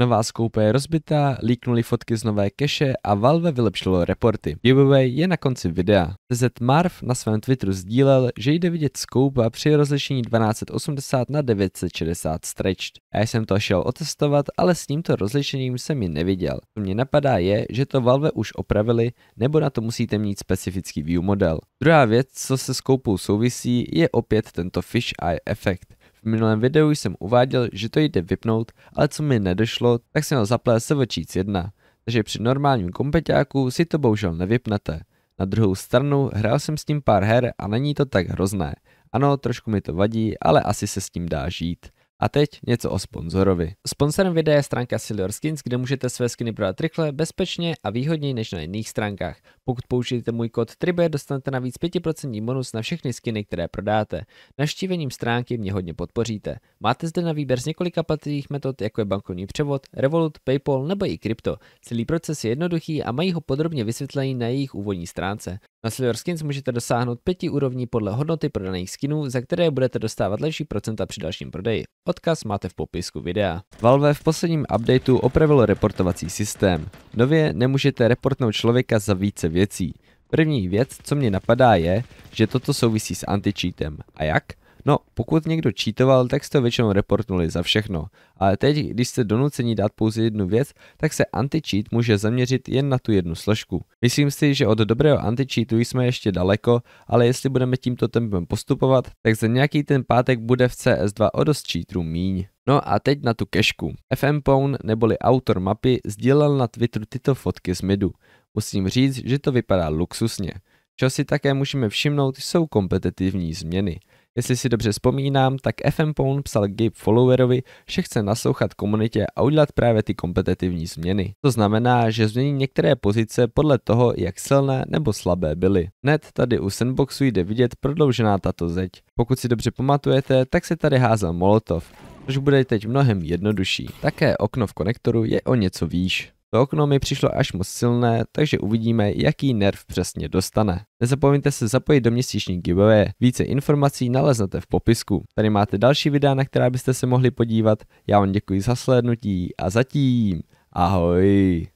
Nová skoupa je rozbitá, líknuli fotky z nové keše a Valve vylepšilo reporty. Giveaway je na konci videa. Z Marv na svém Twitteru sdílel, že jde vidět skoupa při rozlišení 1280 na 960 stretched. Já jsem to šel otestovat, ale s tímto rozlišením jsem ji neviděl. Co mě napadá je, že to Valve už opravili, nebo na to musíte mít specifický view model. Druhá věc, co se skoupou souvisí, je opět tento fish eye efekt. V minulém videu jsem uváděl, že to jde vypnout, ale co mi nedošlo, tak jsem ho zapl SVČíc 1, takže při normálním kompeťáku si to bohužel nevypnete. Na druhou stranu hrál jsem s tím pár her a není to tak hrozné. Ano, trošku mi to vadí, ale asi se s tím dá žít. A teď něco o sponzorovi. Sponzorem videa je stránka Silver Skins, kde můžete své skiny prodat rychle, bezpečně a výhodněji než na jiných stránkách. Pokud použijete můj kód TRIBE, dostanete navíc 5% bonus na všechny skiny, které prodáte. Naštívením stránky mě hodně podpoříte. Máte zde na výběr z několika platných metod, jako je bankovní převod, Revolut, PayPal nebo i krypto. Celý proces je jednoduchý a mají ho podrobně vysvětlený na jejich úvodní stránce. Na Silver Skins můžete dosáhnout pěti úrovní podle hodnoty prodaných skinů, za které budete dostávat lepší procenta při dalším prodeji. Odkaz máte v popisku videa. Valve v posledním updateu opravil reportovací systém. Nově nemůžete reportnout člověka za více věcí. První věc, co mě napadá je, že toto souvisí s anti-cheatem. A jak? No, pokud někdo čítoval, tak jste většinou reportnuli za všechno. Ale teď, když jste donuceni dát pouze jednu věc, tak se anti-cheat může zaměřit jen na tu jednu složku. Myslím si, že od dobrého anti-cheatu jsme ještě daleko, ale jestli budeme tímto tempem postupovat, tak za nějaký ten pátek bude v CS2 o dost cheatrů míň. No a teď na tu kešku. FM Pone neboli autor mapy sdílel na Twitteru tyto fotky z midu. Musím říct, že to vypadá luxusně. Co si také můžeme všimnout, jsou kompetitivní změny. Jestli si dobře vzpomínám, tak FM Pone psal Gabe Followerovi, že chce naslouchat komunitě a udělat právě ty kompetitivní změny. To znamená, že změní některé pozice podle toho, jak silné nebo slabé byly. Hned tady u sandboxu jde vidět prodloužená tato zeď. Pokud si dobře pamatujete, tak se tady házel molotov, což bude teď mnohem jednodušší. Také okno v konektoru je o něco výš. To okno mi přišlo až moc silné, takže uvidíme, jaký nerv přesně dostane. Nezapomeňte se zapojit do měsíční giveaway. Více informací naleznete v popisku. Tady máte další videa, na která byste se mohli podívat. Já vám děkuji za slednutí a zatím ahoj.